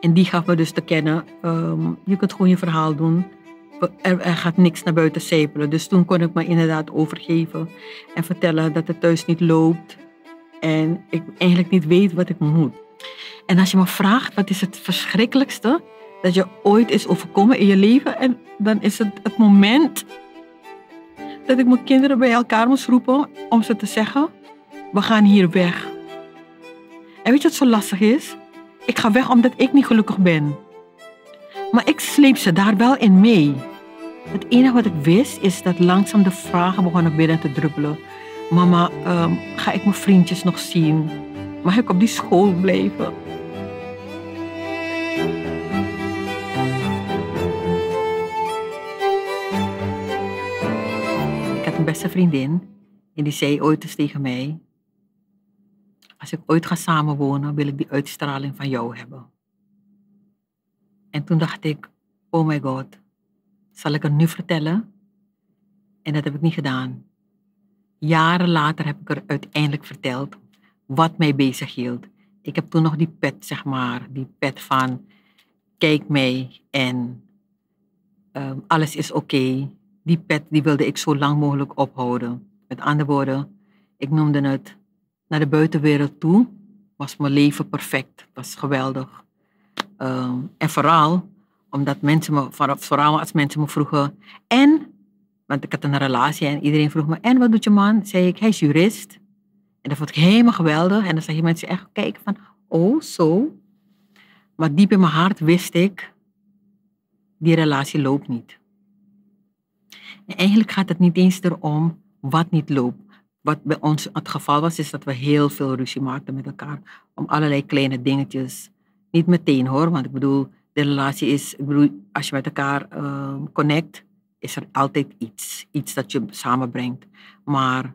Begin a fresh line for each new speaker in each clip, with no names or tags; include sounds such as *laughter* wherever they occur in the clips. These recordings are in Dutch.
En die gaf me dus te kennen, ehm, je kunt gewoon je verhaal doen. Er, gaat niks naar buiten sijpelen. Dus toen kon ik me inderdaad overgeven en vertellen dat het thuis niet loopt. En ik eigenlijk niet weet wat ik moet. En als je me vraagt, wat is het verschrikkelijkste dat je ooit is overkomen in je leven? En dan is het het moment dat ik mijn kinderen bij elkaar moest roepen om ze te zeggen, we gaan hier weg. En weet je wat zo lastig is? Ik ga weg omdat ik niet gelukkig ben. Maar ik sleep ze daar wel in mee. Het enige wat ik wist is dat langzaam de vragen begonnen binnen te druppelen. Mama, ehm, ga ik mijn vriendjes nog zien? Mag ik op die school blijven? Ik had een beste vriendin en die zei ooit eens tegen mij: als ik ooit ga samenwonen, wil ik die uitstraling van jou hebben. En toen dacht ik, oh my god, zal ik het nu vertellen? En dat heb ik niet gedaan. Jaren later heb ik er uiteindelijk verteld wat mij bezig hield. Ik heb toen nog die pet, zeg maar, die pet van kijk mij en ehm, alles is oké. Die pet die wilde ik zo lang mogelijk ophouden. Met andere woorden, ik noemde het naar de buitenwereld toe was mijn leven perfect. Het was geweldig. Ehm, en vooral omdat mensen me, vooral als mensen me vroegen, en, want ik had een relatie en iedereen vroeg me, en wat doet je man? Zei ik, hij is jurist. En dat vond ik helemaal geweldig. En dan zag je mensen echt kijken van, oh, zo. Maar diep in mijn hart wist ik, die relatie loopt niet. En eigenlijk gaat het niet eens erom wat niet loopt. Wat bij ons het geval was, is dat we heel veel ruzie maakten met elkaar. Om allerlei kleine dingetjes. Niet meteen hoor, want ik bedoel, de relatie is, ik bedoel, als je met elkaar ehm, connect, is er altijd iets. Iets dat je samenbrengt. Maar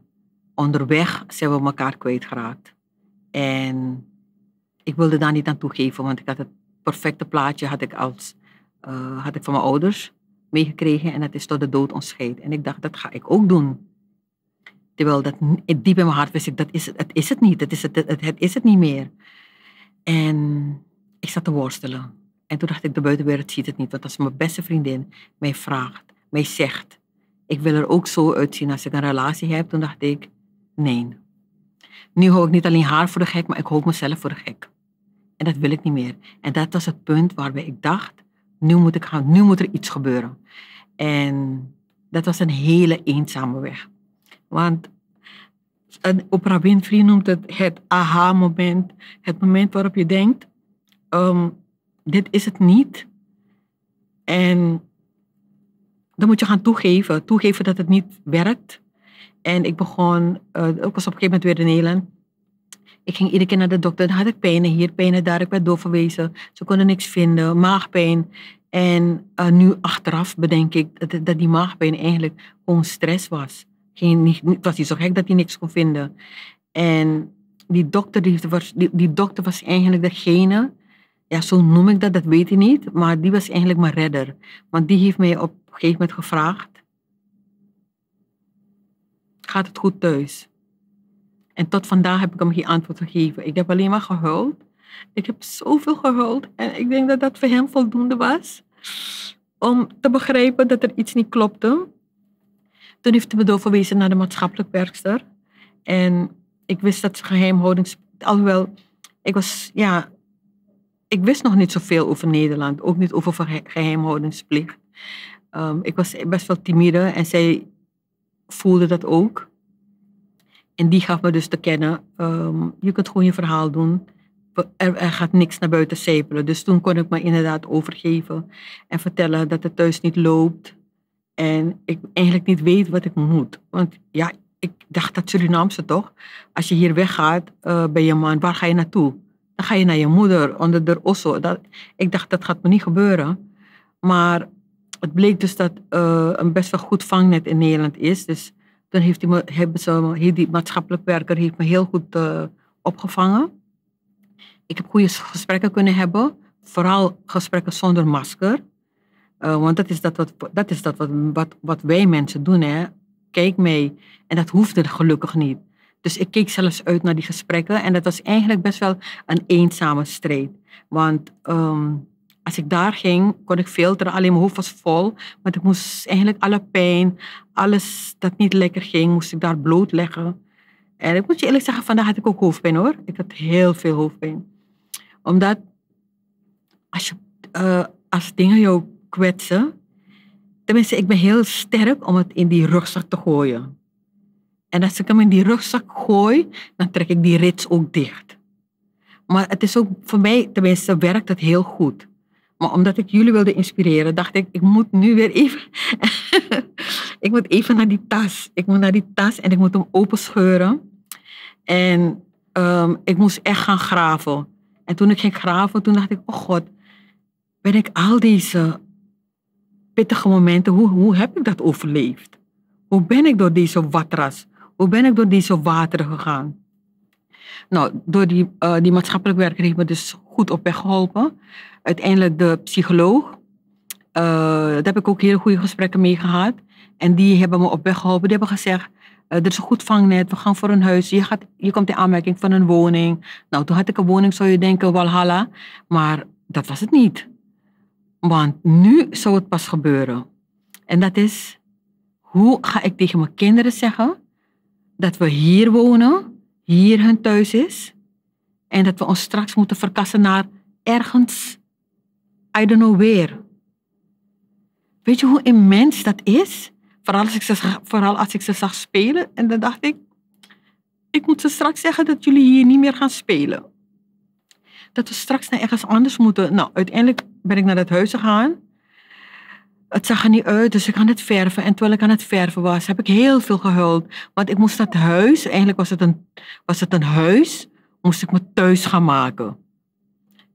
onderweg zijn we elkaar kwijtgeraakt. En ik wilde daar niet aan toegeven, want ik had het perfecte plaatje had ik als, eh, had ik van mijn ouders meegekregen. En dat is tot de dood ontscheid. En ik dacht, dat ga ik ook doen. Terwijl dat, diep in mijn hart wist ik, dat is het, is het niet. Het is het, het, het is het niet meer. En ik zat te worstelen. En toen dacht ik, de buitenwereld ziet het niet. Want als mijn beste vriendin mij vraagt, mij zegt... Ik wil er ook zo uitzien als ik een relatie heb. Toen dacht ik, nee. Nu hou ik niet alleen haar voor de gek, maar ik hou mezelf voor de gek. En dat wil ik niet meer. En dat was het punt waarbij ik dacht, nu moet ik gaan, nu moet er iets gebeuren. En dat was een hele eenzame weg. Want eh, Oprah Winfrey noemt het het aha-moment. Het moment waarop je denkt, ehm, dit is het niet. En dan moet je gaan toegeven. Toegeven dat het niet werkt. En ik begon, uh, ook was op een gegeven moment weer in Nederland. Ik ging iedere keer naar de dokter. Dan had ik pijnen hier, pijnen daar. Ik werd doorverwezen. Ze konden niks vinden. Maagpijn. En eh, nu achteraf bedenk ik dat die maagpijn eigenlijk gewoon stress was. Geen, het was zo gek dat hij niks kon vinden. En die dokter, die, die, die dokter was eigenlijk degene, ja, zo noem ik dat, dat weet ik niet, maar die was eigenlijk mijn redder. Want die heeft mij op een gegeven moment gevraagd, gaat het goed thuis? En tot vandaag heb ik hem geen antwoord gegeven. Ik heb alleen maar gehuild. Ik heb zoveel gehuild en ik denk dat dat voor hem voldoende was om te begrijpen dat er iets niet klopte. Toen heeft de me doorverwezen naar de maatschappelijk werkster. En ik wist dat geheimhoudingsplicht. Alhoewel, ik was... Ja, ik wist nog niet zoveel over Nederland. Ook niet over geheimhoudingsplicht. Ehm, ik was best wel timide en zij voelde dat ook. En die gaf me dus te kennen, ehm, je kunt gewoon je verhaal doen. Er, gaat niks naar buiten zijpelen. Dus toen kon ik me inderdaad overgeven en vertellen dat het thuis niet loopt. En ik eigenlijk niet weet wat ik moet. Want ja, ik dacht dat Surinaamse toch? Als je hier weggaat uh, eh, bij je man, waar ga je naartoe? Dan ga je naar je moeder, onder de osso. Dat, ik dacht, dat gaat me niet gebeuren. Maar het bleek dus dat eh, een best wel goed vangnet in Nederland is. Dus toen heeft die, hebben ze, heeft die maatschappelijk werker heeft me heel goed eh, opgevangen. Ik heb goede gesprekken kunnen hebben. Vooral gesprekken zonder masker. Eh, want dat is dat, wat, dat is dat wat, wat, wat wij mensen doen. Hè? Kijk mee. En dat hoefde gelukkig niet. Dus ik keek zelfs uit naar die gesprekken. En dat was eigenlijk best wel een eenzame strijd. Want ehm, als ik daar ging, kon ik filteren. Alleen mijn hoofd was vol. Maar ik moest eigenlijk alle pijn, alles dat niet lekker ging, moest ik daar blootleggen. En ik moet je eerlijk zeggen, vandaag had ik ook hoofdpijn hoor. Ik had heel veel hoofdpijn. Omdat als, je, eh, als dingen jou kwetsen. Tenminste, ik ben heel sterk om het in die rugzak te gooien. En als ik hem in die rugzak gooi, dan trek ik die rits ook dicht. Maar het is ook voor mij, tenminste, werkt het heel goed. Maar omdat ik jullie wilde inspireren, dacht ik, ik moet nu weer even. *laughs* ik moet even naar die tas. Ik moet naar die tas en ik moet hem openscheuren. En ehm, ik moest echt gaan graven. En toen ik ging graven, toen dacht ik, oh god, ben ik al deze pittige momenten, hoe, hoe heb ik dat overleefd? Hoe ben ik door deze watras, hoe ben ik door deze water gegaan? Nou, door die, eh, die maatschappelijk werker heeft me dus goed op weg geholpen. Uiteindelijk de psycholoog. Uh, daar heb ik ook heel goede gesprekken mee gehad. En die hebben me op weg geholpen. Die hebben gezegd, er eh, is een goed vangnet, we gaan voor een huis. Je, gaat, je komt in aanmerking van een woning. Nou, toen had ik een woning, zou je denken, walhalla. Maar dat was het niet. Want nu zou het pas gebeuren. En dat is, hoe ga ik tegen mijn kinderen zeggen dat we hier wonen, hier hun thuis is, en dat we ons straks moeten verkassen naar ergens, I don't know where. Weet je hoe immens dat is? Vooral als ik ze, vooral als ik ze zag spelen en dan dacht ik, ik moet ze straks zeggen dat jullie hier niet meer gaan spelen dat we straks naar ergens anders moeten. Nou, uiteindelijk ben ik naar dat huis gegaan. Het zag er niet uit, dus ik aan het verven. En terwijl ik aan het verven was, heb ik heel veel gehuild. Want ik moest dat huis, eigenlijk was het een, was het een huis, moest ik me thuis gaan maken.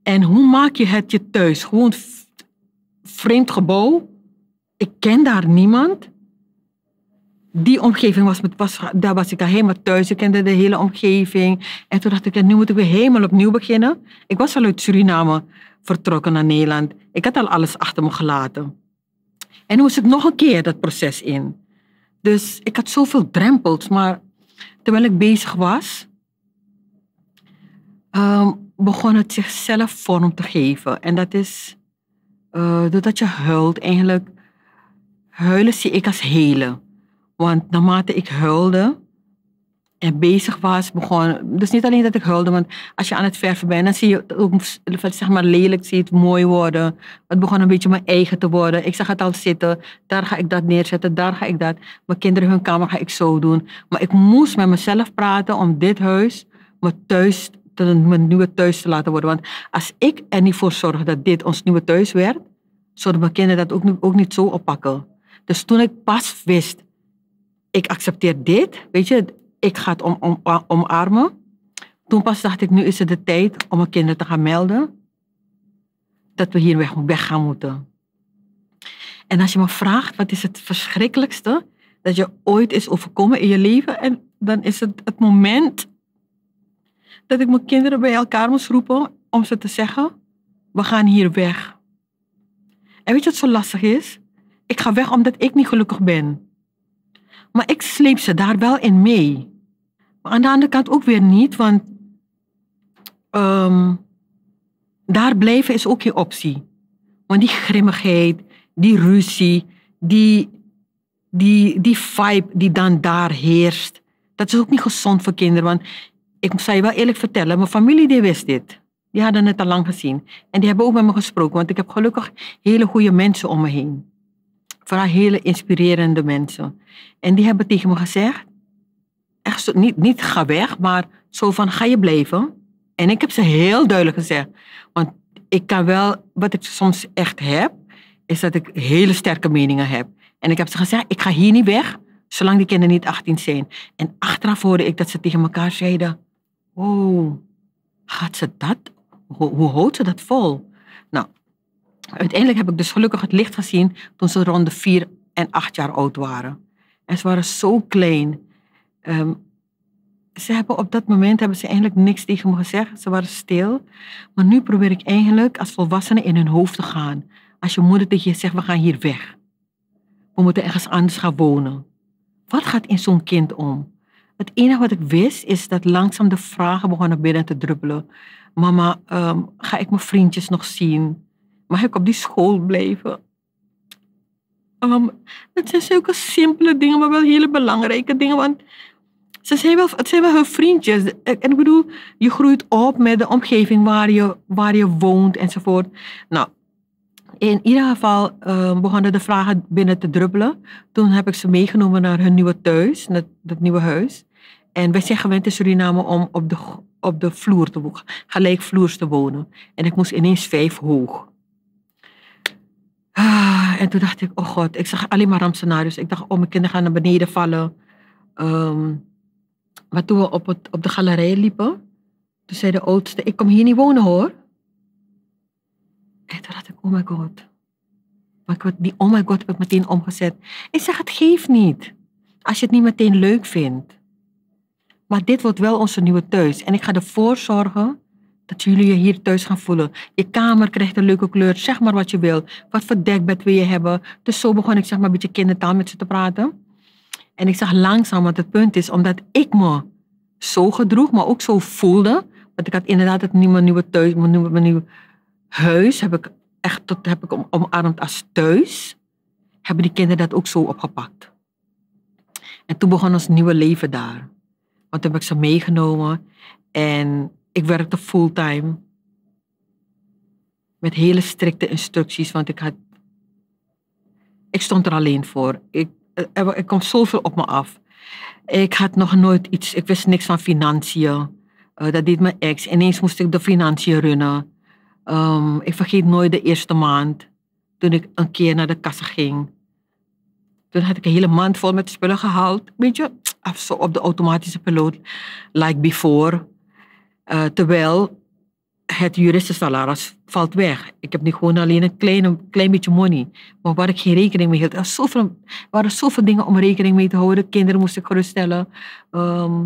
En hoe maak je het je thuis? Gewoon vreemd gebouw. Ik ken daar niemand die omgeving was, pas, daar was ik al helemaal thuis. Ik kende de hele omgeving. En toen dacht ik, nu moet ik weer helemaal opnieuw beginnen. Ik was al uit Suriname vertrokken naar Nederland. Ik had al alles achter me gelaten. En toen was ik nog een keer dat proces in. Dus ik had zoveel drempels. Maar terwijl ik bezig was, ehm, begon het zichzelf vorm te geven. En dat is, eh, doordat je huilt, eigenlijk huilen zie ik als helen. Want naarmate ik huilde en bezig was, begon. Dus niet alleen dat ik huilde, want als je aan het verven bent, dan zie je het ook zeg maar, lelijk, zie je het mooi worden. Het begon een beetje mijn eigen te worden. Ik zag het al zitten. Daar ga ik dat neerzetten, daar ga ik dat. Mijn kinderen hun kamer ga ik zo doen. Maar ik moest met mezelf praten om dit huis, mijn thuis, mijn nieuwe thuis te laten worden. Want als ik er niet voor zorg dat dit ons nieuwe thuis werd, zouden mijn kinderen dat ook, ook niet zo oppakken. Dus toen ik pas wist ik accepteer dit, weet je, ik ga het om, om, omarmen. Toen pas dacht ik, nu is het de tijd om mijn kinderen te gaan melden dat we hier weg, weg gaan moeten. En als je me vraagt, wat is het verschrikkelijkste dat je ooit is overkomen in je leven? En dan is het het moment dat ik mijn kinderen bij elkaar moest roepen om ze te zeggen, we gaan hier weg. En weet je wat zo lastig is? Ik ga weg omdat ik niet gelukkig ben. Maar ik sleep ze daar wel in mee. Maar aan de andere kant ook weer niet, want ehm, daar blijven is ook je optie. Want die grimmigheid, die ruzie, die, die, die vibe die dan daar heerst, dat is ook niet gezond voor kinderen. Want ik zal je wel eerlijk vertellen, mijn familie die wist dit. Die hadden het al lang gezien. En die hebben ook met me gesproken, want ik heb gelukkig hele goede mensen om me heen. Vooral hele inspirerende mensen. En die hebben tegen me gezegd, echt niet, niet ga weg, maar zo van ga je blijven. En ik heb ze heel duidelijk gezegd. Want ik kan wel, wat ik soms echt heb, is dat ik hele sterke meningen heb. En ik heb ze gezegd, ik ga hier niet weg, zolang die kinderen niet 18 zijn. En achteraf hoorde ik dat ze tegen elkaar zeiden, oh, gaat ze dat? Hoe, hoe houdt ze dat vol? Nou, uiteindelijk heb ik dus gelukkig het licht gezien toen ze rond de vier en acht jaar oud waren. En ze waren zo klein. Ehm, ze hebben op dat moment hebben ze eigenlijk niks tegen me gezegd. Ze waren stil. Maar nu probeer ik eigenlijk als volwassene in hun hoofd te gaan. Als je moeder tegen je zegt, we gaan hier weg. We moeten ergens anders gaan wonen. Wat gaat in zo'n kind om? Het enige wat ik wist is dat langzaam de vragen begonnen binnen te druppelen. Mama, ehm, ga ik mijn vriendjes nog zien? mag ik op die school blijven? Um, het zijn zulke simpele dingen, maar wel hele belangrijke dingen. Want ze zijn wel, het zijn wel hun vriendjes. En ik bedoel, je groeit op met de omgeving waar je, waar je woont enzovoort. Nou, in ieder geval ehm, begonnen de vragen binnen te druppelen. Toen heb ik ze meegenomen naar hun nieuwe thuis, dat, dat nieuwe huis. En wij zijn gewend in Suriname om op de, op de vloer te wonen, gelijk vloers te wonen. En ik moest ineens vijf hoog. Ah, en toen dacht ik, oh god, ik zag alleen maar rampscenario's. Ik dacht, oh, mijn kinderen gaan naar beneden vallen. Um, maar toen we op, het, op de galerij liepen, toen zei de oudste, ik kom hier niet wonen hoor. En toen dacht ik, oh my god. Maar ik die oh my god heb ik meteen omgezet. Ik zeg, het geeft niet. Als je het niet meteen leuk vindt. Maar dit wordt wel onze nieuwe thuis. En ik ga ervoor zorgen dat jullie je hier thuis gaan voelen. Je kamer krijgt een leuke kleur. Zeg maar wat je wil. Wat voor dekbed wil je hebben? Dus zo begon ik zeg maar een beetje kindertaal met ze te praten. En ik zag langzaam want het punt is. Omdat ik me zo gedroeg, maar ook zo voelde. Want ik had inderdaad het nieuwe, nieuwe thuis, mijn nieuwe, mijn nieuwe huis heb ik echt tot, heb ik omarmd als thuis. Hebben die kinderen dat ook zo opgepakt. En toen begon ons nieuwe leven daar. Want toen heb ik ze meegenomen. En ik werkte fulltime. Met hele strikte instructies, want ik had. Ik stond er alleen voor. Ik, er, eh, er eh, zoveel op me af. Ik had nog nooit iets. Ik wist niks van financiën. Eh, dat deed mijn ex. Ineens moest ik de financiën runnen. Ehm, ik vergeet nooit de eerste maand. Toen ik een keer naar de kassa ging. Toen had ik een hele maand vol met spullen gehaald. Weet je, af zo op de automatische piloot. Like before. Eh, terwijl het juristensalaris valt weg. Ik heb nu gewoon alleen een klein, klein beetje money. Maar waar ik geen rekening mee hield. Er, zoveel, er waren zoveel dingen om rekening mee te houden. Kinderen moest ik geruststellen. Ehm,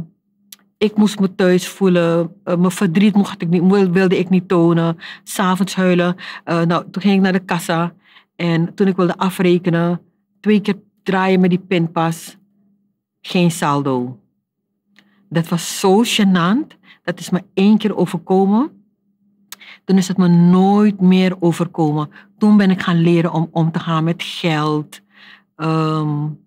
ik moest me thuis voelen. Eh, mijn verdriet mocht ik niet, wilde ik niet tonen. S'avonds huilen. Eh, nou, toen ging ik naar de kassa. En toen ik wilde afrekenen, twee keer draaien met die pinpas. Geen saldo. Dat was zo gênant. Dat is me één keer overkomen. Toen is het me nooit meer overkomen. Toen ben ik gaan leren om om te gaan met geld. Um,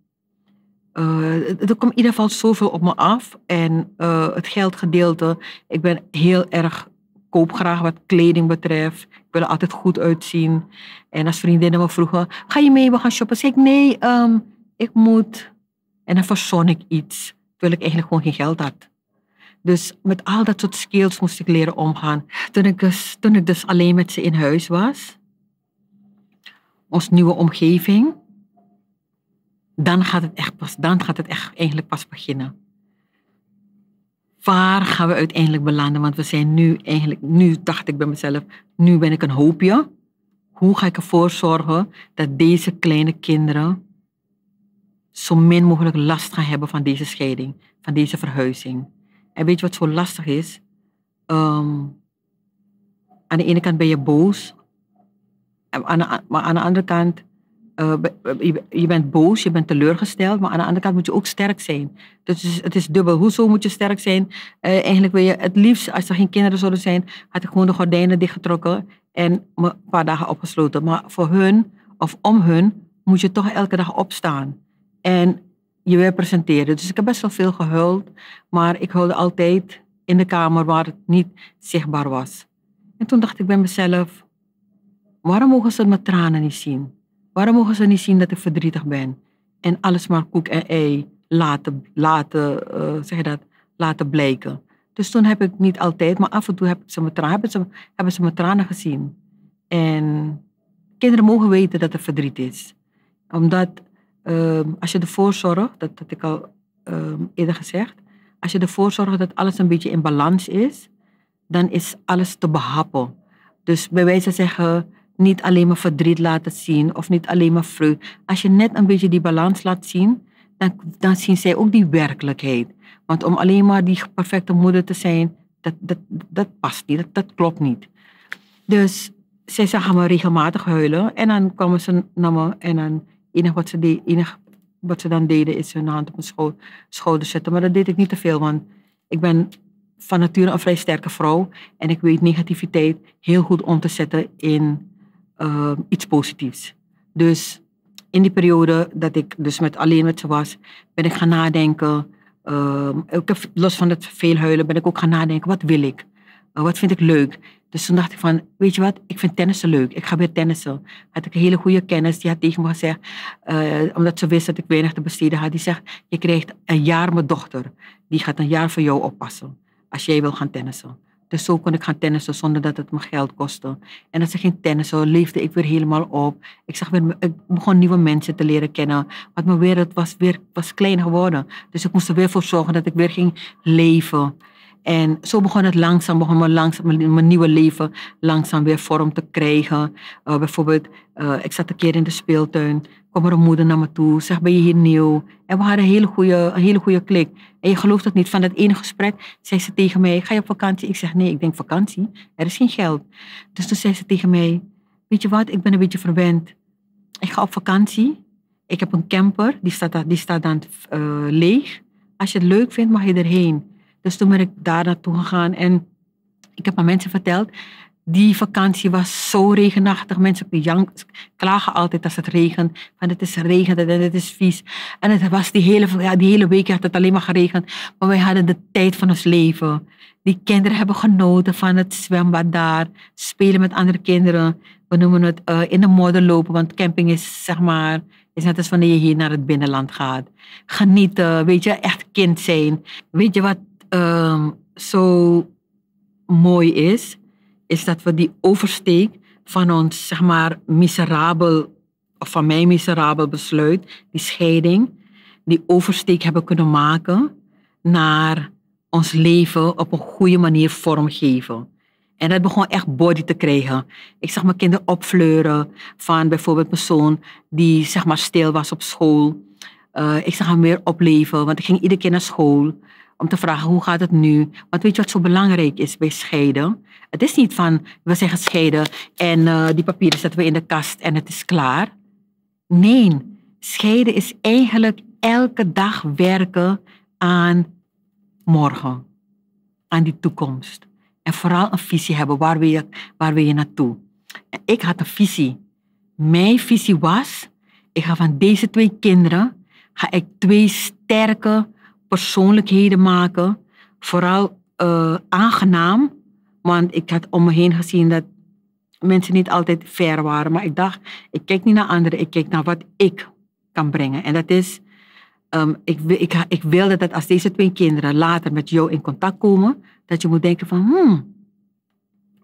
er komt in ieder geval zoveel op me af. En eh, het geldgedeelte, ik ben heel erg koop graag wat kleding betreft. Ik wil er altijd goed uitzien. En als vriendinnen me vroegen, ga je mee, we gaan shoppen? Zeg ik, nee, ehm, ik moet. En dan verzon ik iets terwijl ik eigenlijk gewoon geen geld had. Dus met al dat soort skills moest ik leren omgaan. Toen ik dus, toen ik dus alleen met ze in huis was, onze nieuwe omgeving, dan gaat het echt pas, dan gaat het echt eigenlijk pas beginnen. Waar gaan we uiteindelijk belanden? Want we zijn nu eigenlijk, nu dacht ik bij mezelf, nu ben ik een hoopje. Hoe ga ik ervoor zorgen dat deze kleine kinderen zo min mogelijk last gaan hebben van deze scheiding, van deze verhuizing. En weet je wat zo lastig is? Ehm, aan de ene kant ben je boos, maar aan de andere kant, eh, je, bent boos, je bent teleurgesteld, maar aan de andere kant moet je ook sterk zijn. Dus het is, het is dubbel. Hoezo moet je sterk zijn? Eh, eigenlijk wil je het liefst, als er geen kinderen zouden zijn, had ik gewoon de gordijnen dichtgetrokken en een paar dagen opgesloten. Maar voor hun of om hun moet je toch elke dag opstaan. En je weer Dus ik heb best wel veel gehuild, maar ik huilde altijd in de kamer waar het niet zichtbaar was. En toen dacht ik bij mezelf, waarom mogen ze mijn tranen niet zien? Waarom mogen ze niet zien dat ik verdrietig ben? En alles maar koek en ei laten, laten, eh, zeg dat, laten blijken. Dus toen heb ik niet altijd, maar af en toe heb ik ze mijn tranen, hebben, ze, hebben ze mijn tranen gezien. En kinderen mogen weten dat er verdriet is. Omdat Ehm, als je ervoor zorgt, dat had ik al ehm, eerder gezegd, als je ervoor zorgt dat alles een beetje in balans is, dan is alles te behappen. Dus bij wijze van zeggen, niet alleen maar verdriet laten zien of niet alleen maar vreugde. Als je net een beetje die balans laat zien, dan, dan zien zij ook die werkelijkheid. Want om alleen maar die perfecte moeder te zijn, dat, dat, dat past niet, dat, dat klopt niet. Dus zij zagen ah, me regelmatig huilen en dan kwamen ze naar me en dan enige wat ze, enig wat ze dan deden is hun hand op mijn scho schouder zetten. Maar dat deed ik niet te veel, want ik ben van nature een vrij sterke vrouw. En ik weet negativiteit heel goed om te zetten in ehm, iets positiefs. Dus in die periode dat ik dus met, alleen met ze was, ben ik gaan nadenken. ik ehm, heb, los van het veel huilen ben ik ook gaan nadenken, wat wil ik? wat vind ik leuk? Dus toen dacht ik van, weet je wat, ik vind tennissen leuk. Ik ga weer tennissen. Had ik een hele goede kennis, die had tegen me gezegd, eh, omdat ze wist dat ik weinig te besteden had, die zegt, je krijgt een jaar mijn dochter. Die gaat een jaar voor jou oppassen, als jij wil gaan tennissen. Dus zo kon ik gaan tennissen zonder dat het me geld kostte. En als ik ging tennissen, leefde ik weer helemaal op. Ik, zag weer, ik begon nieuwe mensen te leren kennen. Want mijn wereld was weer was klein geworden. Dus ik moest er weer voor zorgen dat ik weer ging leven. En zo begon het langzaam, begon mijn, langzaam, mijn nieuwe leven langzaam weer vorm te krijgen. Eh, bijvoorbeeld, eh, ik zat een keer in de speeltuin, kwam er een moeder naar me toe, zeg ben je hier nieuw? En we hadden een hele goede, hele goede klik. En je gelooft het niet, van dat ene gesprek zei ze tegen mij, ga je op vakantie? Ik zeg nee, ik denk vakantie, er is geen geld. Dus toen zei ze tegen mij, weet je wat, ik ben een beetje verwend. Ik ga op vakantie, ik heb een camper, die staat, die staat dan eh, leeg. Als je het leuk vindt, mag je erheen. Dus toen ben ik daar naartoe gegaan en ik heb aan mensen verteld, die vakantie was zo regenachtig. Mensen klagen altijd als het regent. Van het is regent en het is vies. En het was die hele, ja, die hele week had het alleen maar geregend. Maar wij hadden de tijd van ons leven. Die kinderen hebben genoten van het zwembad daar. Spelen met andere kinderen. We noemen het eh, in de modder lopen. Want camping is zeg maar... is net als wanneer je hier naar het binnenland gaat. Genieten. Weet je, echt kind zijn. Weet je wat um, zo mooi is, is dat we die oversteek van ons, zeg maar, miserabel, of van mijn miserabel besluit, die scheiding, die oversteek hebben kunnen maken naar ons leven op een goede manier vormgeven. En dat begon echt body te krijgen. Ik zag mijn kinderen opfleuren van bijvoorbeeld mijn zoon die zeg maar stil was op school. Eh, ik zag hem weer opleven, want ik ging iedere keer naar school om te vragen hoe gaat het nu. Want weet je wat zo belangrijk is bij scheiden? Het is niet van we zeggen scheiden en eh, die papieren zetten we in de kast en het is klaar. Nee, scheiden is eigenlijk elke dag werken aan morgen, aan die toekomst. En vooral een visie hebben, waar wil je, waar wil je naartoe? ik had een visie. Mijn visie was, ik ga van deze twee kinderen, ga ik twee sterke, persoonlijkheden maken. Vooral eh, aangenaam, want ik had om me heen gezien dat mensen niet altijd fair waren. Maar ik dacht, ik kijk niet naar anderen, ik kijk naar wat ik kan brengen. En dat is, ehm, ik, ik, ik, wilde dat als deze twee kinderen later met jou in contact komen, dat je moet denken van, hmm,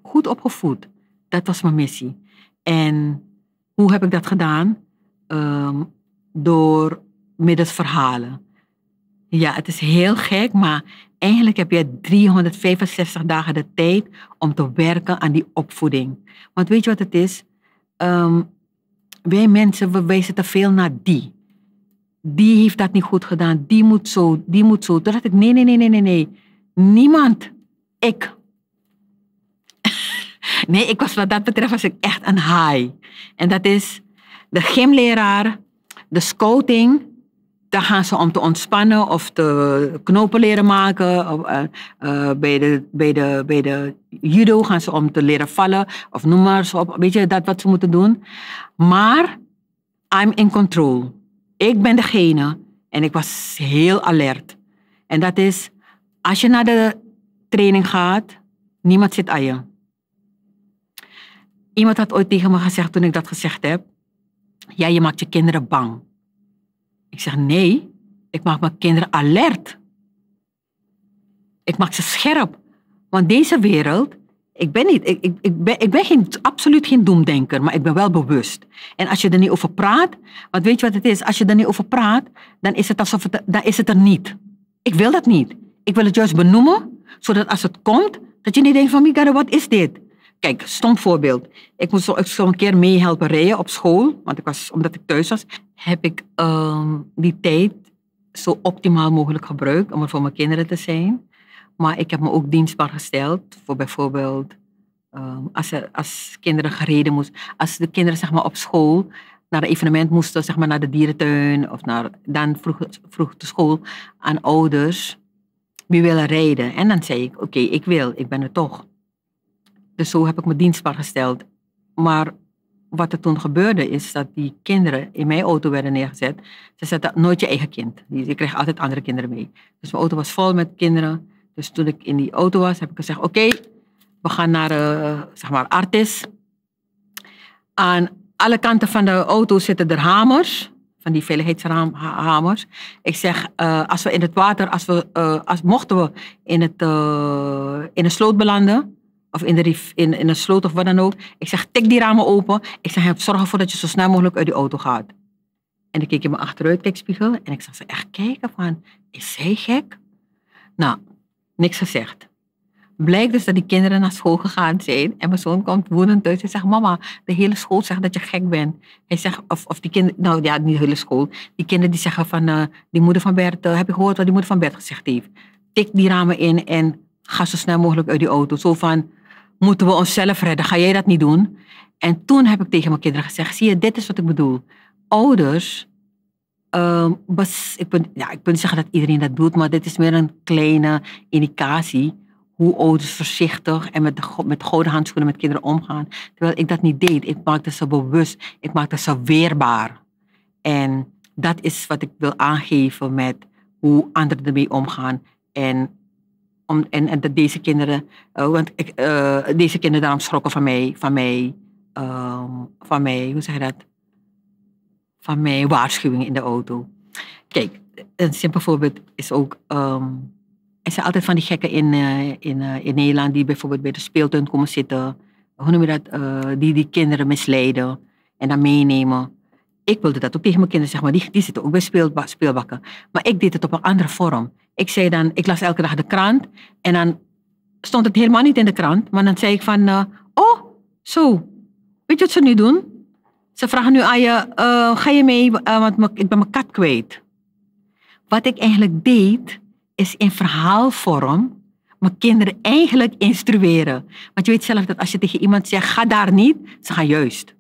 goed opgevoed. Dat was mijn missie. En hoe heb ik dat gedaan? Um, door middels verhalen. Ja, het is heel gek, maar eigenlijk heb je 365 dagen de tijd om te werken aan die opvoeding. Want weet je wat het is? Ehm, wij mensen, we wijzen te veel naar die. Die heeft dat niet goed gedaan, die moet zo, die moet zo. Toen dacht ik, nee, nee, nee, nee, nee, nee. Niemand. Ik. *laughs* nee, ik was wat dat betreft was ik echt een high. En dat is de gymleraar, de scouting, daar gaan ze om te ontspannen of te knopen leren maken. Of, eh, eh, bij, de, bij, de, bij de judo gaan ze om te leren vallen of noem maar eens op. Weet je, dat wat ze moeten doen. Maar I'm in control. Ik ben degene. En ik was heel alert. En dat is, als je naar de training gaat, niemand zit aan je. Iemand had ooit tegen me gezegd toen ik dat gezegd heb. Ja, je maakt je kinderen bang. Ik zeg nee, ik maak mijn kinderen alert. Ik maak ze scherp. Want deze wereld, ik ben, niet, ik, ik, ik ben, ik ben geen, absoluut geen doemdenker, maar ik ben wel bewust. En als je er niet over praat, want weet je wat het is? Als je er niet over praat, dan is het, alsof het, dan is het er niet. Ik wil dat niet. Ik wil het juist benoemen, zodat als het komt, dat je niet denkt van, wat is dit? Kijk, stom voorbeeld. Ik moest zo, zo een keer meehelpen rijden op school, want ik was, omdat ik thuis was heb ik ehm, die tijd zo optimaal mogelijk gebruikt om er voor mijn kinderen te zijn. Maar ik heb me ook dienstbaar gesteld voor bijvoorbeeld ehm, als, als kinderen gereden moesten. Als de kinderen zeg maar, op school naar een evenement moesten, zeg maar naar de dierentuin, of naar, dan vroeg, vroeg de school aan ouders wie willen rijden. En dan zei ik, oké, ik wil, ik ben er toch. Dus zo heb ik me dienstbaar gesteld. Maar wat er toen gebeurde is dat die kinderen in mijn auto werden neergezet. Ze zetten nooit je eigen kind. Je kreeg altijd andere kinderen mee. Dus mijn auto was vol met kinderen. Dus toen ik in die auto was, heb ik gezegd: Oké, we gaan naar, uh, zeg maar, Artis. Aan alle kanten van de auto zitten er hamers. Van die veiligheidshamers. Ik zeg: eh, Als we in het water, als we, eh, als, mochten we in, het, in een sloot belanden of in, de, in, in een sloot of wat dan ook. Ik zeg, tik die ramen open. Ik zeg, zorg ervoor dat je zo snel mogelijk uit die auto gaat. En ik keek in mijn achteruitkijkspiegel en ik zag ze echt kijken van, is zij gek? Nou, niks gezegd. Blijkt dus dat die kinderen naar school gegaan zijn en mijn zoon komt woedend thuis en zegt, mama, de hele school zegt dat je gek bent. Hij zegt, of, of die kinderen, nou ja, niet de hele school, die kinderen die zeggen van, eh, die moeder van Bert, eh, heb je gehoord wat die moeder van Bert gezegd heeft? Tik die ramen in en ga zo snel mogelijk uit die auto. Zo van, moeten we onszelf redden. Ga jij dat niet doen? En toen heb ik tegen mijn kinderen gezegd: zie je, dit is wat ik bedoel. Ouders, ehm, ik, ben, ja, ik niet zeggen dat iedereen dat doet, maar dit is meer een kleine indicatie hoe ouders voorzichtig en met, met gouden handschoenen met kinderen omgaan. Terwijl ik dat niet deed. Ik maakte ze bewust, ik maakte ze weerbaar. En dat is wat ik wil aangeven met hoe anderen ermee omgaan. En en, dat deze kinderen, eh, want ik, eh, deze kinderen daarom schrokken van mij, van mij, ehm, van mij, hoe zeg je dat? Van mij waarschuwing in de auto. Kijk, een simpel voorbeeld is ook, um, er zijn altijd van die gekken in, eh, in, in Nederland die bijvoorbeeld bij de speeltuin komen zitten. Hoe noem je dat? die die kinderen misleiden en dan meenemen ik wilde dat ook tegen mijn kinderen, zeg maar. Die, die zitten ook bij speelbakken. Maar ik deed het op een andere vorm. Ik zei dan, ik las elke dag de krant. En dan stond het helemaal niet in de krant. Maar dan zei ik van, eh, oh, zo. Weet je wat ze nu doen? Ze vragen nu aan je, eh, ga je mee, eh, want ik ben mijn kat kwijt. Wat ik eigenlijk deed, is in verhaalvorm mijn kinderen eigenlijk instrueren. Want je weet zelf dat als je tegen iemand zegt, ga daar niet, ze gaan juist.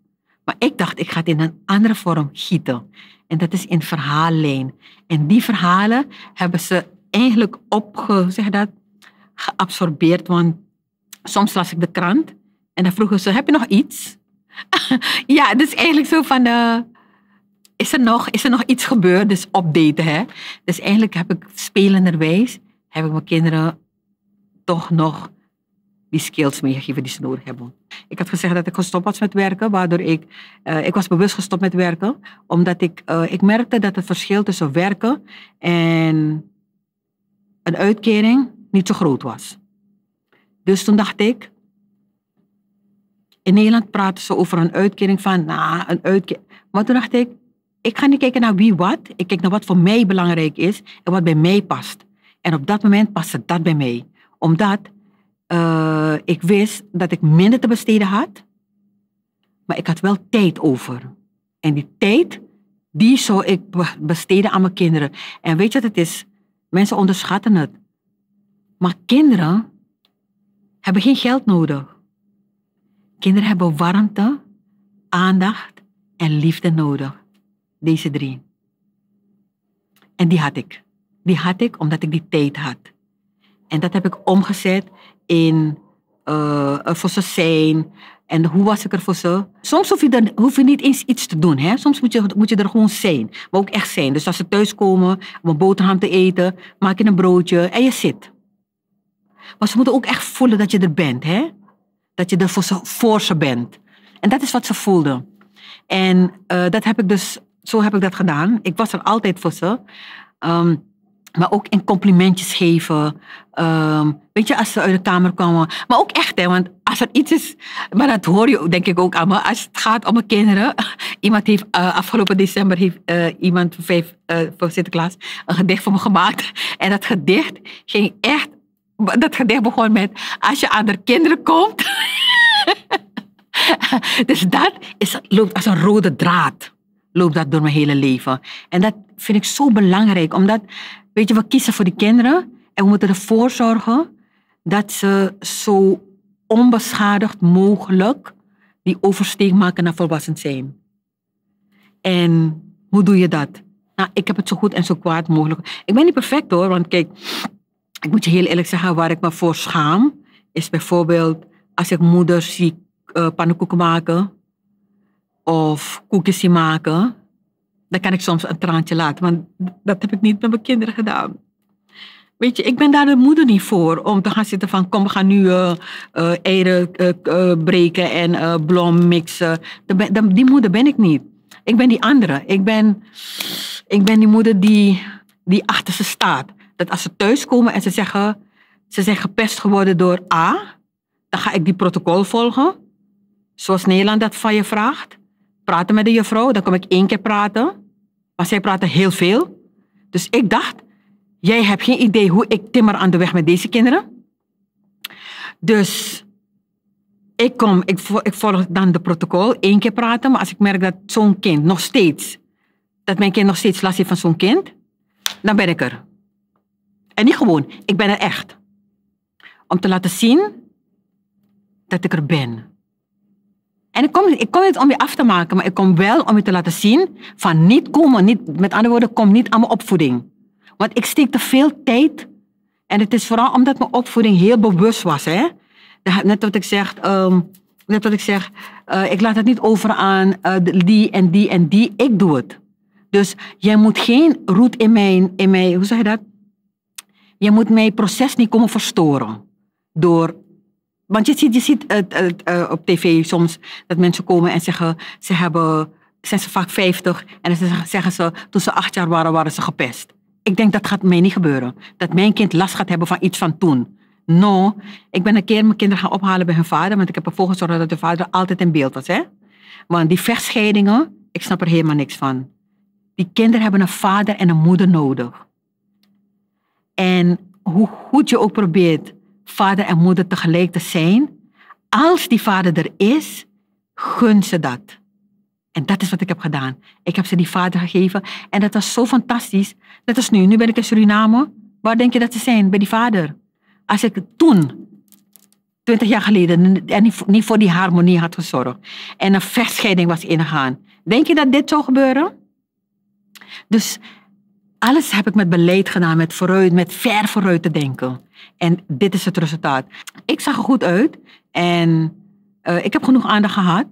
Maar ik dacht, ik ga het in een andere vorm gieten. En dat is in verhaallijn. En die verhalen hebben ze eigenlijk opge, zeg dat, geabsorbeerd. Want soms las ik de krant en dan vroegen ze, heb je nog iets? *laughs* ja, dus eigenlijk zo van, eh, is, er nog, is er nog iets gebeurd? Dus updaten, hè. Dus eigenlijk heb ik spelenderwijs, heb ik mijn kinderen toch nog die skills meegegeven die ze nodig hebben. Ik had gezegd dat ik gestopt was met werken, waardoor ik... Eh, ik was bewust gestopt met werken, omdat ik, eh, ik merkte dat het verschil tussen werken en een uitkering niet zo groot was. Dus toen dacht ik, in Nederland praten ze over een uitkering van, nou, een uitkering. Maar toen dacht ik, ik ga niet kijken naar wie wat. Ik kijk naar wat voor mij belangrijk is en wat bij mij past. En op dat moment paste dat bij mij. Omdat eh, ik wist dat ik minder te besteden had, maar ik had wel tijd over. En die tijd, die zou ik besteden aan mijn kinderen. En weet je wat het is? Mensen onderschatten het. Maar kinderen hebben geen geld nodig. Kinderen hebben warmte, aandacht en liefde nodig. Deze drie. En die had ik. Die had ik omdat ik die tijd had. En dat heb ik omgezet in uh, voor zijn, en hoe was ik er voor ze? Soms hoef je, dan, hoef je niet eens iets te doen. Hè? Soms moet je, moet je er gewoon zijn. Maar ook echt zijn. Dus als ze thuiskomen om een boterham te eten, maak je een broodje en je zit. Maar ze moeten ook echt voelen dat je er bent. Hè? Dat je er voor ze, voor ze bent. En dat is wat ze voelden. En eh, dat heb ik dus, zo heb ik dat gedaan. Ik was er altijd voor ze. Ehm, maar ook in complimentjes geven. Ehm, weet je, als ze uit de kamer kwamen. Maar ook echt, hè, want als er iets is, maar dat hoor je denk ik ook aan me. Als het gaat om mijn kinderen. Iemand heeft, eh, afgelopen december heeft eh, iemand vijf, uh, voor Sinterklaas een gedicht voor me gemaakt. En dat gedicht ging echt, dat gedicht begon met, als je aan de kinderen komt. *laughs* dus dat is, loopt als een rode draad. Loopt dat door mijn hele leven. En dat vind ik zo belangrijk, omdat, weet je, we kiezen voor de kinderen en we moeten ervoor zorgen dat ze zo onbeschadigd mogelijk die oversteek maken naar volwassen zijn. En hoe doe je dat? Nou, ik heb het zo goed en zo kwaad mogelijk. Ik ben niet perfect hoor, want kijk, ik moet je heel eerlijk zeggen, waar ik me voor schaam, is bijvoorbeeld als ik moeder zie uh, eh, pannenkoeken maken of koekjes maken, dan kan ik soms een traantje laten, want dat heb ik niet met mijn kinderen gedaan. Weet je, ik ben daar de moeder niet voor om te gaan zitten van kom, we gaan nu uh, eh, eieren eh, eh, breken en blom mixen. De, de, die moeder ben ik niet. Ik ben die andere. Ik ben, ik ben die moeder die, die achter ze staat. Dat als ze thuiskomen en ze zeggen, ze zijn gepest geworden door A, dan ga ik die protocol volgen. Zoals Nederland dat van je vraagt. Praten met de juffrouw, dan kom ik één keer praten. Maar zij praten heel veel. Dus ik dacht, Jij hebt geen idee hoe ik timmer aan de weg met deze kinderen. Dus ik kom, ik, ik volg dan de protocol, één keer praten, maar als ik merk dat zo'n kind nog steeds, dat mijn kind nog steeds last heeft van zo'n kind, dan ben ik er. En niet gewoon, ik ben er echt. Om te laten zien dat ik er ben. En ik kom, ik kom niet om je af te maken, maar ik kom wel om je te laten zien van niet komen, niet, met andere woorden, kom niet aan mijn opvoeding. Want ik steek te veel tijd. En het is vooral omdat mijn opvoeding heel bewust was. Hè? Net wat ik zeg, ehm, net wat ik, zeg eh, ik laat het niet over aan eh, die en die en die. Ik doe het. Dus jij moet geen roet in mijn, in mijn, hoe zeg je dat? Je moet mijn proces niet komen verstoren. Door, want je ziet, je ziet uh, op tv soms dat mensen komen en zeggen, ze hebben, zijn ze vaak 50 en dan zeggen ze, toen ze acht jaar waren, waren ze gepest ik denk dat gaat mij niet gebeuren. Dat mijn kind last gaat hebben van iets van toen. No, ik ben een keer mijn kinderen gaan ophalen bij hun vader, want ik heb ervoor gezorgd dat de vader altijd in beeld was. Hè? Want die verscheidingen, ik snap er helemaal niks van. Die kinderen hebben een vader en een moeder nodig. En hoe goed je ook probeert vader en moeder tegelijk te zijn, als die vader er is, gun ze dat. En dat is wat ik heb gedaan. Ik heb ze die vader gegeven en dat was zo fantastisch. Dat is nu. Nu ben ik in Suriname. Waar denk je dat ze zijn? Bij die vader. Als ik toen, twintig jaar geleden, en niet voor die harmonie had gezorgd en een verscheiding was ingegaan, denk je dat dit zou gebeuren? Dus alles heb ik met beleid gedaan, met vooruit, met ver vooruit te denken. En dit is het resultaat. Ik zag er goed uit en eh, ik heb genoeg aandacht gehad.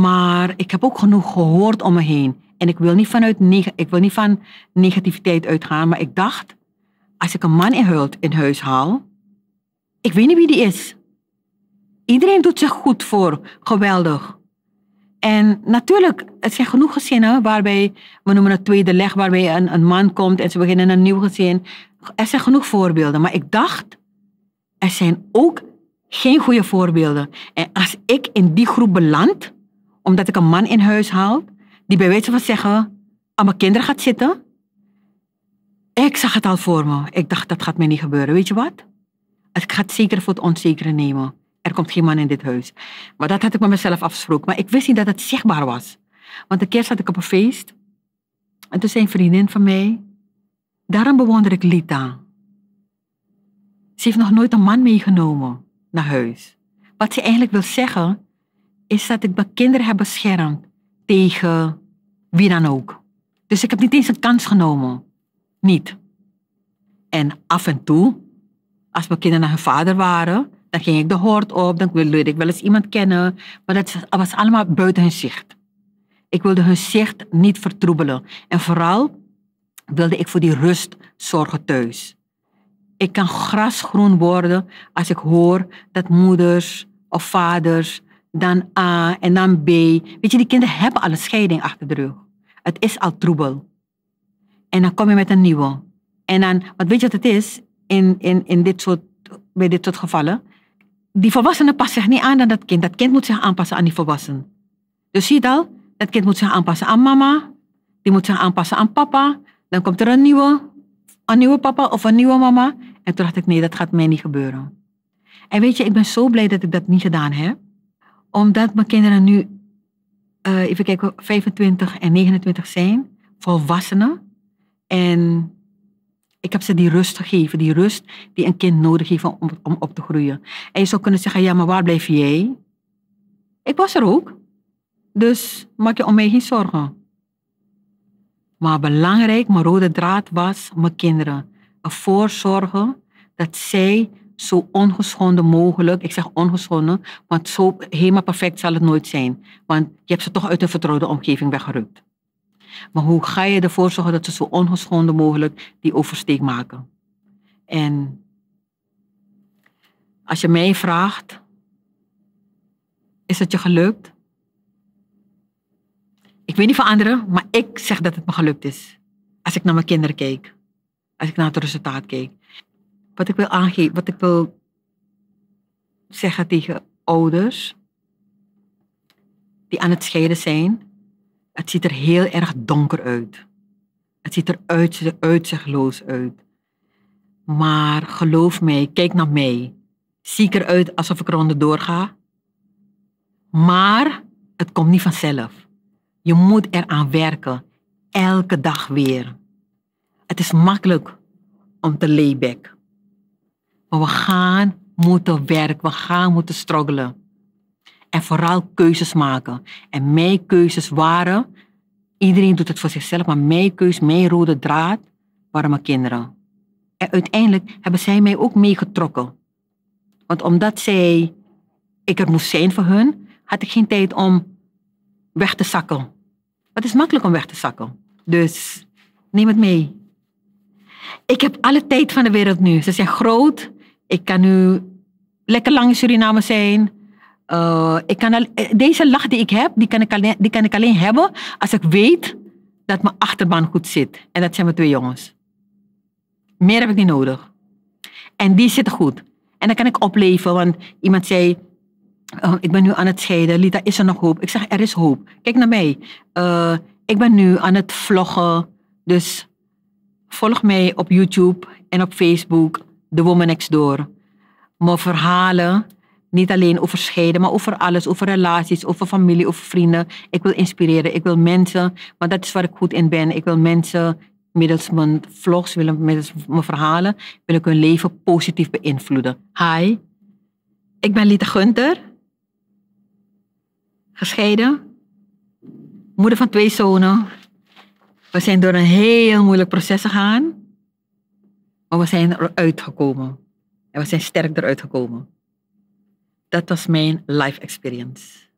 Maar ik heb ook genoeg gehoord om me heen. En ik wil niet, vanuit ik wil niet van negativiteit uitgaan, maar ik dacht, als ik een man in, in huis haal, ik weet niet wie die is. Iedereen doet zich goed voor, geweldig. En natuurlijk, het zijn genoeg gezinnen waarbij, we noemen het tweede leg, waarbij een, een man komt en ze beginnen een nieuw gezin. Er zijn genoeg voorbeelden, maar ik dacht, er zijn ook geen goede voorbeelden. En als ik in die groep beland, omdat ik een man in huis haal die bij wijze van zeggen aan mijn kinderen gaat zitten. Ik zag het al voor me. Ik dacht, dat gaat mij niet gebeuren. Weet je wat? Ik ga het zeker voor het onzekere nemen. Er komt geen man in dit huis. Maar dat had ik met mezelf afgesproken. Maar ik wist niet dat het zichtbaar was. Want een keer zat ik op een feest. En toen zei een vriendin van mij... Daarom bewonder ik Lita. Ze heeft nog nooit een man meegenomen naar huis. Wat ze eigenlijk wil zeggen, is dat ik mijn kinderen heb beschermd tegen wie dan ook. Dus ik heb niet eens een kans genomen. Niet. En af en toe, als mijn kinderen naar hun vader waren, dan ging ik de hoort op, dan wilde ik wel eens iemand kennen. Maar dat was allemaal buiten hun zicht. Ik wilde hun zicht niet vertroebelen. En vooral wilde ik voor die rust zorgen thuis. Ik kan grasgroen worden als ik hoor dat moeders of vaders dan A en dan B. Weet je, die kinderen hebben al een scheiding achter de rug. Het is al troebel. En dan kom je met een nieuwe. En dan, wat weet je wat het is in, in, in dit soort, bij dit soort gevallen? Die volwassene passen zich niet aan aan dat kind. Dat kind moet zich aanpassen aan die volwassenen. Dus zie je ziet al? Dat kind moet zich aanpassen aan mama. Die moet zich aanpassen aan papa. Dan komt er een nieuwe, een nieuwe papa of een nieuwe mama. En toen dacht ik, nee, dat gaat mij niet gebeuren. En weet je, ik ben zo blij dat ik dat niet gedaan heb omdat mijn kinderen nu, eh, even kijken, 25 en 29 zijn, volwassenen. En ik heb ze die rust gegeven, die rust die een kind nodig heeft om, om op te groeien. En je zou kunnen zeggen, ja, maar waar blijf jij? Ik was er ook. Dus maak je om mij geen zorgen. Maar belangrijk, mijn rode draad was mijn kinderen. Ervoor zorgen dat zij zo ongeschonden mogelijk. Ik zeg ongeschonden, want zo helemaal perfect zal het nooit zijn. Want je hebt ze toch uit een vertrouwde omgeving weggerukt. Maar hoe ga je ervoor zorgen dat ze zo ongeschonden mogelijk die oversteek maken? En als je mij vraagt, is het je gelukt? Ik weet niet van anderen, maar ik zeg dat het me gelukt is. Als ik naar mijn kinderen kijk, als ik naar het resultaat kijk wat ik wil aangeven, wat ik wil zeggen tegen ouders die aan het scheiden zijn, het ziet er heel erg donker uit. Het ziet er uitzichtloos uit. Maar geloof mij, kijk naar mij. Zie ik eruit alsof ik eronder doorga? Maar het komt niet vanzelf. Je moet eraan werken. Elke dag weer. Het is makkelijk om te layback. Maar we gaan moeten werken, we gaan moeten struggelen. En vooral keuzes maken. En mijn keuzes waren, iedereen doet het voor zichzelf, maar mijn keuze, mijn rode draad, waren mijn kinderen. En uiteindelijk hebben zij mij ook meegetrokken. Want omdat zij, ik er moest zijn voor hun, had ik geen tijd om weg te zakken. het is makkelijk om weg te zakken. Dus neem het mee. Ik heb alle tijd van de wereld nu. Ze zijn groot. Ik kan nu lekker lang in Suriname zijn. Eh, ik kan al, eh, deze lach die ik heb, die kan ik, alleen, die kan ik alleen hebben als ik weet dat mijn achterban goed zit. En dat zijn mijn twee jongens. Meer heb ik niet nodig. En die zitten goed. En dan kan ik opleven, want iemand zei... Oh, ik ben nu aan het scheiden. Lita, is er nog hoop? Ik zeg, er is hoop. Kijk naar mij. Eh, ik ben nu aan het vloggen. Dus volg mij op YouTube en op Facebook. De Woman Next Door. Mijn verhalen, niet alleen over scheiden, maar over alles, over relaties, over familie, over vrienden. Ik wil inspireren, ik wil mensen, want dat is waar ik goed in ben. Ik wil mensen middels mijn vlogs, middels mijn verhalen, wil ik hun leven positief beïnvloeden. Hi, ik ben Lita Gunter. Gescheiden. Moeder van twee zonen. We zijn door een heel moeilijk proces gegaan. Maar we zijn eruit gekomen. En we zijn sterk eruit gekomen. Dat was mijn life experience.